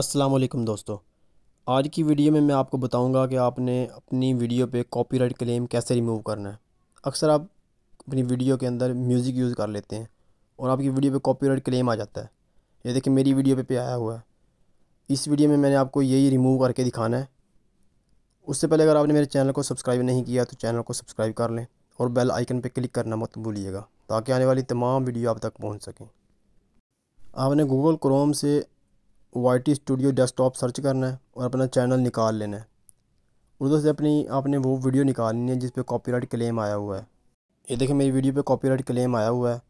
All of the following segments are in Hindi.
असलम दोस्तों आज की वीडियो में मैं आपको बताऊंगा कि आपने अपनी वीडियो पे कॉपीराइट क्लेम कैसे रिमूव करना है अक्सर आप अपनी वीडियो के अंदर म्यूज़िक यूज़ कर लेते हैं और आपकी वीडियो पे कॉपीराइट क्लेम आ जाता है ये देखिए मेरी वीडियो पे पे आया हुआ है इस वीडियो में मैंने आपको यही रिमूव करके दिखाना है उससे पहले अगर आपने मेरे चैनल को सब्सक्राइब नहीं किया तो चैनल को सब्सक्राइब कर लें और बेल आइकन पर क्लिक करना मत भूलिएगा ताकि आने वाली तमाम वीडियो आप तक पहुँच सकें आपने गूगल क्रोम से Y T studio desktop search करना है और अपना चैनल निकाल लेना है उधर से अपनी आपने वो वीडियो निकालनी है जिस कॉपी कॉपीराइट क्लेम आया हुआ है ये देखिए मेरी वीडियो पे कॉपीराइट क्लेम आया हुआ है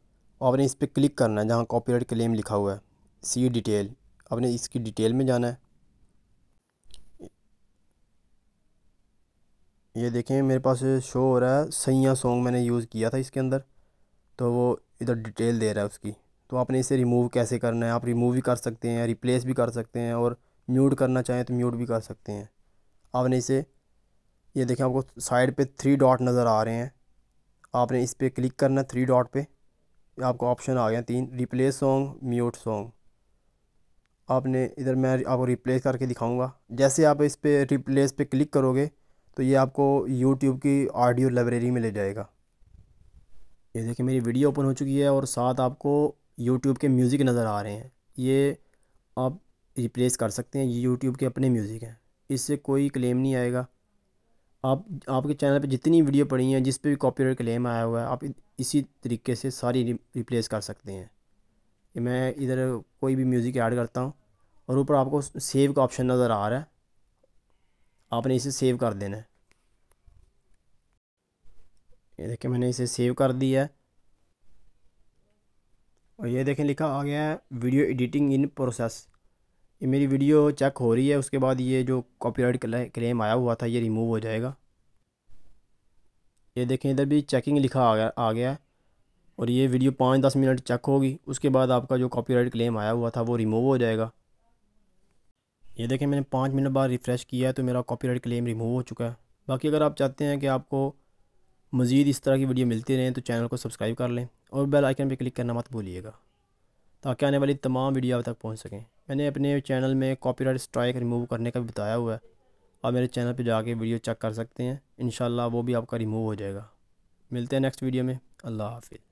आपने इस पर क्लिक करना है जहाँ कॉपीराइट क्लेम लिखा हुआ है सी डिटेल आपने इसकी डिटेल में जाना है ये देखें मेरे पास शो हो रहा है सैया सॉन्ग मैंने यूज़ किया था इसके अंदर तो वो इधर डिटेल दे रहा है उसकी तो आपने इसे रिमूव कैसे करना है आप रिमूव भी कर सकते हैं रिप्लेस भी कर सकते हैं और म्यूट करना चाहें तो म्यूट भी कर सकते हैं आपने इसे ये देखें आपको साइड पे थ्री डॉट नज़र आ रहे हैं आपने इस पर क्लिक करना थ्री डॉट पे आपको ऑप्शन आ गया तीन रिप्लेस सॉन्ग म्यूट सॉन्ग आपने इधर मैं आपको रिप्लेस करके दिखाऊंगा जैसे आप इस पर रिप्लेस पे क्लिक करोगे तो ये आपको यूट्यूब की ऑडियो लाइब्रेरी में ले जाएगा ये देखिए मेरी वीडियो ओपन हो चुकी है और साथ आपको यूट्यूब के म्यूज़िक नज़र आ रहे हैं ये आप रिप्लेस कर सकते हैं ये यूट्यूब के अपने म्यूज़िक हैं इससे कोई क्लेम नहीं आएगा आप आपके चैनल पे जितनी वीडियो पड़ी हैं जिस पे भी कॉपीराइट क्लेम आया हुआ है आप इसी तरीके से सारी रिप्लेस कर सकते हैं मैं इधर कोई भी म्यूज़िक ऐड करता हूँ और ऊपर आपको सेव का ऑप्शन नज़र आ रहा है आपने इसे सेव कर देना है देखिए मैंने इसे सेव कर दिया है और ये देखें लिखा आ गया है वीडियो एडिटिंग इन प्रोसेस ये मेरी वीडियो चेक हो रही है उसके बाद ये जो कॉपीराइट क्लेम आया हुआ था ये रिमूव हो जाएगा ये देखें इधर भी चेकिंग लिखा आ गया आ गया और ये वीडियो पाँच दस मिनट चेक होगी उसके बाद आपका जो कॉपीराइट क्लेम आया हुआ था वो रिमूव हो जाएगा ये देखें मैंने पाँच मिनट बाद रिफ़्रेश किया है तो मेरा कॉपीराइट क्लेम रिमूव हो चुका है बाकी अगर आप चाहते हैं कि आपको मज़ीद इस तरह की वीडियो मिलती रहें तो चैनल को सब्सक्राइब कर लें और बेल आइकन पर क्लिक करना मत भूलिएगा ताकि आने वाली तमाम वीडियो आप तक पहुँच सकें मैंने अपने चैनल में कॉपीराइट स्ट्राइक रिमूव करने का भी बताया हुआ है आप मेरे चैनल पर जाके वीडियो चेक कर सकते हैं इन वो भी आपका रिमूव हो जाएगा मिलते हैं नेक्स्ट वीडियो में अल्लाह हाफिज़